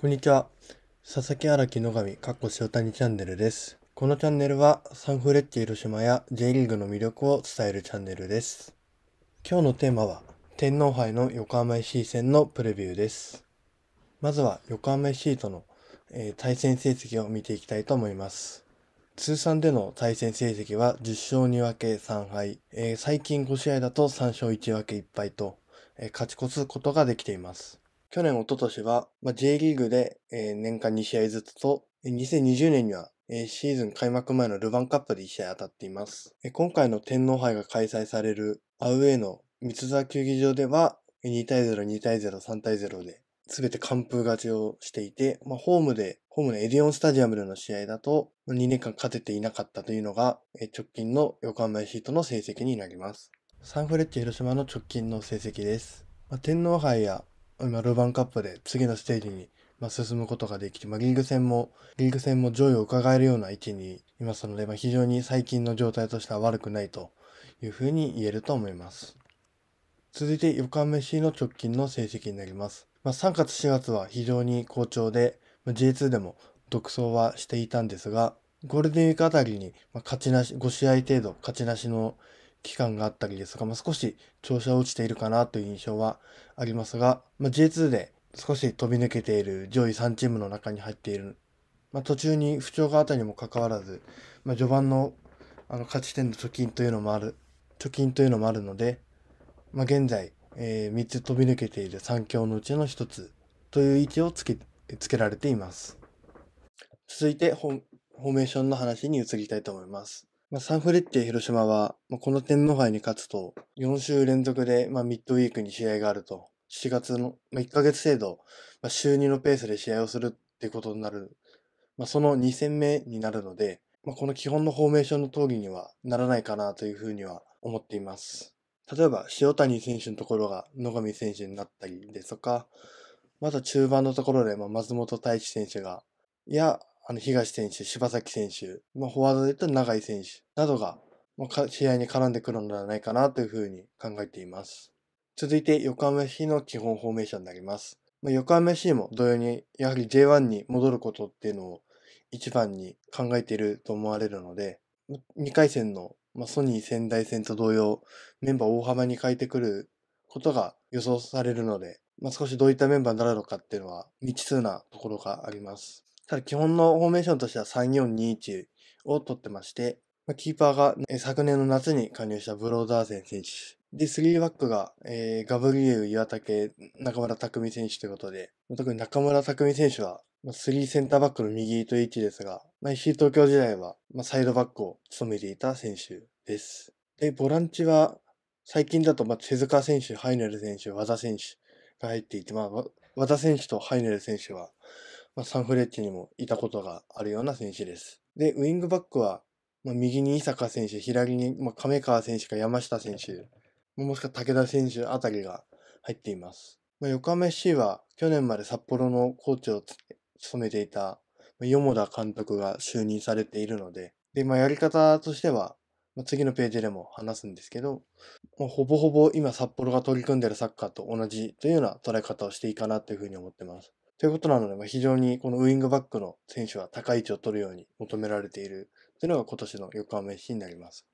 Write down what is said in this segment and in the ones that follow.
こんにちは。佐々木荒木野上、かっこ塩谷チャンネルです。このチャンネルはサンフレッチェ広島や J リーグの魅力を伝えるチャンネルです。今日のテーマは天皇杯の横浜 FC 戦のプレビューです。まずは横浜 FC との、えー、対戦成績を見ていきたいと思います。通算での対戦成績は10勝2分け3敗、えー、最近5試合だと3勝1分け1敗と、えー、勝ち越すことができています。去年、一昨年は、まあ、J リーグで、えー、年間2試合ずつと、2020年には、えー、シーズン開幕前のルヴァンカップで1試合当たっています。えー、今回の天皇杯が開催されるアウェイの三沢球技場では、2対0、2対0、3対0で、すべて完封勝ちをしていて、まあ、ホームで、ホームのエディオンスタジアムでの試合だと、2年間勝てていなかったというのが、直近の横浜シーとの成績になります。サンフレッチェ広島の直近の成績です。まあ、天皇杯や今ルヴァンカップで次のステージに、進むことができて、まあ、リーグ戦も、リーグ戦も上位を伺えるような位置にいますので、まあ、非常に最近の状態としては悪くないというふうに言えると思います。続いて横浜 f の直近の成績になります。まあ、3月4月は非常に好調で、まあ、J2 でも独走はしていたんですが、ゴールデンウィークあたりに勝ちなし、5試合程度勝ちなしの期間があったりですとか、まあ、少し調子は落ちているかなという印象はありますが、まあ、J2 で少し飛び抜けている上位3チームの中に入っている、まあ、途中に不調があったにもかかわらず、まあ、序盤のあの勝ち点の貯金というのもある貯金というのもあるので、まあ、現在、えー、3つ飛び抜けている3強のうちの1つという位置をつけつけられています続いてフォーメーションの話に移りたいと思いますまあ、サンフレッチェ広島は、まあ、この天皇杯に勝つと、4週連続で、まあ、ミッドウィークに試合があると、7月の、まあ、1ヶ月程度、まあ、週2のペースで試合をするってことになる、まあ、その2戦目になるので、まあ、この基本のフォーメーションの討議にはならないかなというふうには思っています。例えば、塩谷選手のところが野上選手になったりですとか、また中盤のところで、まあ、松本太一選手が、いや、あの、東選手、柴崎選手、まあ、フォワードで言った長永井選手などが、まあ、試合に絡んでくるのではないかなというふうに考えています。続いて、横浜市 c の基本フォーメーションになります。まあ、横浜市 c も同様に、やはり J1 に戻ることっていうのを一番に考えていると思われるので、2回戦の、まあ、ソニー仙台戦と同様、メンバーを大幅に変えてくることが予想されるので、まあ、少しどういったメンバーになるのかっていうのは未知数なところがあります。ただ基本のフォーメーションとしては3-4-2-1を取ってまして、キーパーが、昨年の夏に加入したブローダーゼン選手。で、3バックが、えー、ガブリエル、岩竹、中村拓海選手ということで、特に中村拓海選手は、3センターバックの右と位置ですが、まあ、石井東京時代は、まあ、サイドバックを務めていた選手です。で、ボランチは、最近だと、まあ、手塚選手、ハイネル選手、和田選手が入っていて、まあ、和田選手とハイネル選手は、まあ、サンフレッチェにもいたことがあるような選手です。で、ウィングバックは、まあ、右に伊坂選手、左に、まあ、亀川選手か山下選手、もしくは武田選手あたりが入っています。まあ、横浜 FC は去年まで札幌のコーチを務めていた、まあ、よ田監督が就任されているので、で、まあ、やり方としては、まあ、次のページでも話すんですけど、まあ、ほぼほぼ今札幌が取り組んでるサッカーと同じというような捉え方をしていいかなというふうに思ってます。ということなので、まあ、非常にこのウイングバックの選手は高い位置を取るように求められているというのが今年の横浜 FC になります。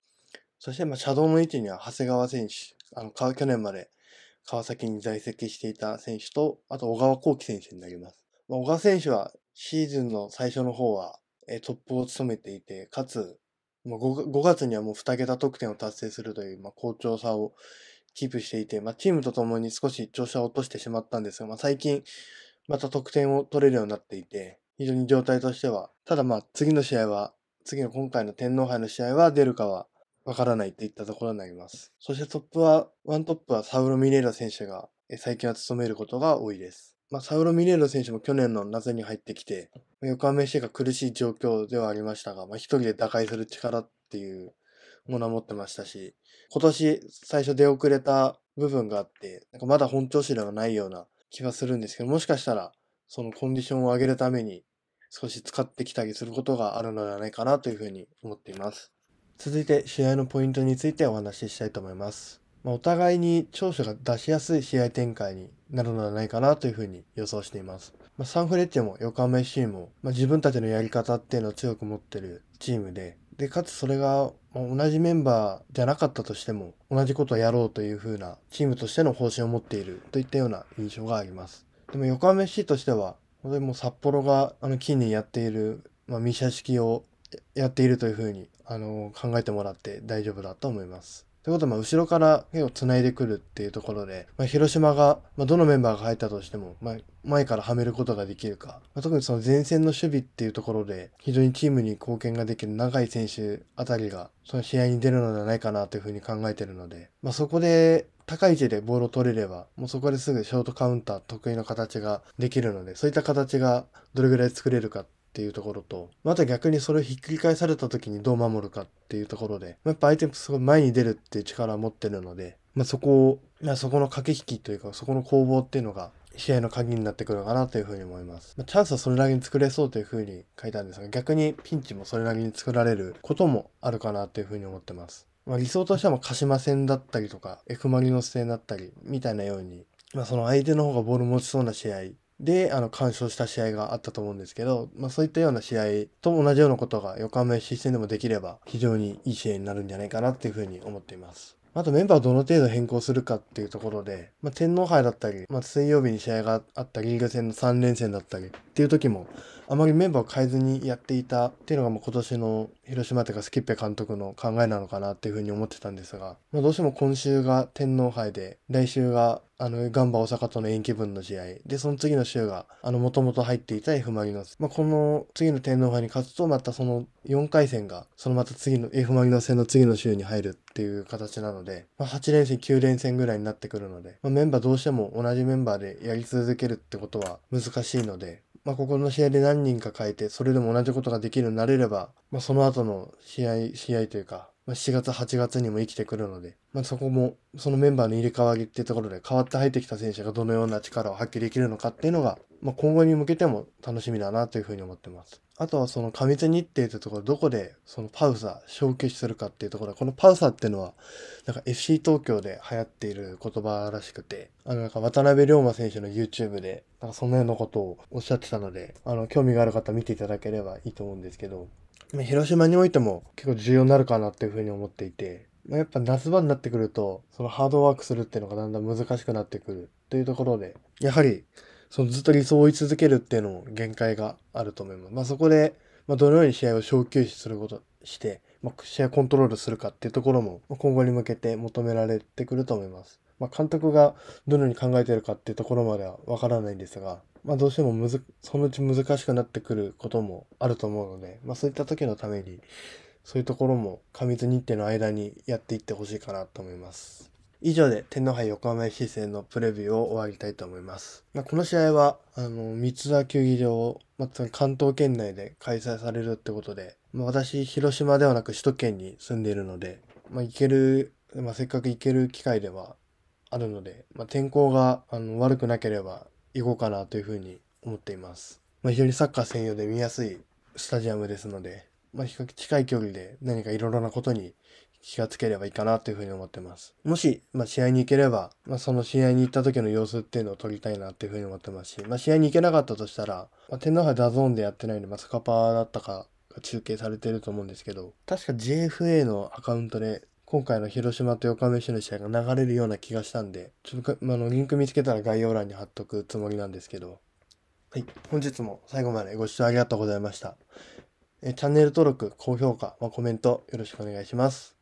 そして、まあ、シャドウの位置には長谷川選手、あの、去年まで川崎に在籍していた選手と、あと小川幸輝選手になります。まあ、小川選手はシーズンの最初の方は、えトップを務めていて、かつ、まあ5、5, 月にはもう2桁得点を達成するという、まあ、好調さをキープしていて、まあ、チームとともに少し調子は落としてしまったんですが、まあ、最近、また得点を取れるようになっていて、非常に状態としては、ただまあ次の試合は、次の今回の天皇杯の試合は出るかはわからないといったところになります。そしてトップは、ワントップはサウロ・ミレイラ選手が最近は務めることが多いです。まあ、サウロ・ミレイラ選手も去年の夏に入ってきて、横浜 FC が苦しい状況ではありましたが、まあ、一人で打開する力っていうものは持ってましたし、今年最初出遅れた部分があって、なんかまだ本調子ではないような気はするんですけど、もしかしたら、そのコンディションを上げるために、少し使ってきたりすることがあるのではないかなというふうに思っています。続いて試合のポイントについてお話ししたいと思います。まあ、お互いに長所が出しやすい試合展開になるのではないかなというふうに予想しています。まあ、サンフレッチェも横浜 FC も、まあ、自分たちのやり方っていうのを強く持ってるチームで、で、かつそれが同じメンバーじゃなかったとしても同じことをやろうというふうなチームとしての方針を持っているといったような印象があります。でも横浜 FC としては本当にもう札幌があの近年やっている、まあ、ミシャ式をやっているというふうにあの考えてもらって大丈夫だと思います。ということは、まあ、後ろから手を繋いでくるっていうところで、まあ、広島が、まあ、どのメンバーが入ったとしても、まあ、前からはめることができるか、まあ、特にその前線の守備っていうところで、非常にチームに貢献ができる長い選手あたりが、その試合に出るのではないかなというふうに考えてるので、まあ、そこで、高い位置でボールを取れれば、もうそこですぐショートカウンター得意の形ができるので、そういった形がどれぐらい作れるかっていうところと、また逆にそれをひっくり返された時にどう守るかっていうところで、やっぱ相手もすごい前に出るっていう力を持ってるので、まあ、そこを、まあ、そこの駆け引きというか、そこの攻防っていうのが試合の鍵になってくるのかなというふうに思います。まあ、チャンスはそれなりに作れそうというふうに書いたんですが、逆にピンチもそれなりに作られることもあるかなというふうに思ってます。まあ、理想としては鹿島戦だったりとか、F マリノス戦だったり、みたいなように、まあ、その相手の方がボール持ちそうな試合で、あの、干渉した試合があったと思うんですけど、まあそういったような試合と同じようなことが横浜 FC 戦でもできれば、非常にいい試合になるんじゃないかなっていうふうに思っています。あとメンバーをどの程度変更するかっていうところで、まあ、天皇杯だったり、まあ、水曜日に試合があったリーグ戦の3連戦だったりっていう時も、あまりメンバーを変えずにやっていたっていうのがもう今年の広島というかスキッペ監督の考えなのかなっていうふうに思ってたんですが、まあ、どうしても今週が天皇杯で来週があのガンバ大阪との延期分の試合でその次の週がもともと入っていた F・ マリノス、まあ、この次の天皇杯に勝つとまたその4回戦がそのまた次の F・ マリノス戦の次の週に入るっていう形なので、まあ、8連戦9連戦ぐらいになってくるので、まあ、メンバーどうしても同じメンバーでやり続けるってことは難しいので、まあ、ここの試合で何人か変えて、それでも同じことができるようになれれば、まあ、その後の試合、試合というか、まあ、7月、8月にも生きてくるので、まあ、そこも、そのメンバーの入れ替わりっていうところで、変わって入ってきた選手がどのような力を発揮できるのかっていうのが、まあ、今後に向けても楽しみだなというふうに思ってます。あとはその過密日程というところ、どこでそのパウサ、消去するかっていうところ、このパウサっていうのは、なんか FC 東京で流行っている言葉らしくて、あのなんか渡辺龍馬選手の YouTube で、なんかそんなようなことをおっしゃってたので、あの、興味がある方見ていただければいいと思うんですけど、広島においても結構重要になるかなっていうふうに思っていて、やっぱ夏場になってくると、そのハードワークするっていうのがだんだん難しくなってくるというところで、やはり、そのずっと理想を追い続けるっていうのも限界があると思います。まあそこで、まあどのように試合を小休止すること、して、まあ、試合コントロールするかっていうところも今後に向けて求められてくると思います。まあ、監督がどのように考えているかっていうところまではわからないんですが、まあ、どうしてもむず、そのうち難しくなってくることもあると思うので、まあ、そういった時のために、そういうところも過密日程の間にやっていってほしいかなと思います。以上で天皇杯横浜 FC 戦のプレビューを終わりたいと思います。まあ、この試合は、あの、三沢球技場、まあ、関東圏内で開催されるってことで、まあ、私、広島ではなく首都圏に住んでいるので、まあ、行ける、まあ、せっかく行ける機会ではあるので、まあ、天候があの悪くなければいこうかなというふうに思っています。まあ、非常にサッカー専用で見やすいスタジアムですので、まあ、比較近い距離で何かいろいろなことに気がつければいいかなというふうに思ってます。もし、まあ、試合に行ければ、まあ、その試合に行った時の様子っていうのを撮りたいなっていうふうに思ってますし、まあ、試合に行けなかったとしたら、まあ、天皇杯ダゾーンでやってないので、まあ、スカパーだったかが中継されてると思うんですけど、確か JFA のアカウントで今回の広島と横浜市の試合が流れるような気がしたんで、ちょっと、あの、リンク見つけたら概要欄に貼っとくつもりなんですけど、はい、本日も最後までご視聴ありがとうございました。えチャンネル登録、高評価、まあ、コメントよろしくお願いします。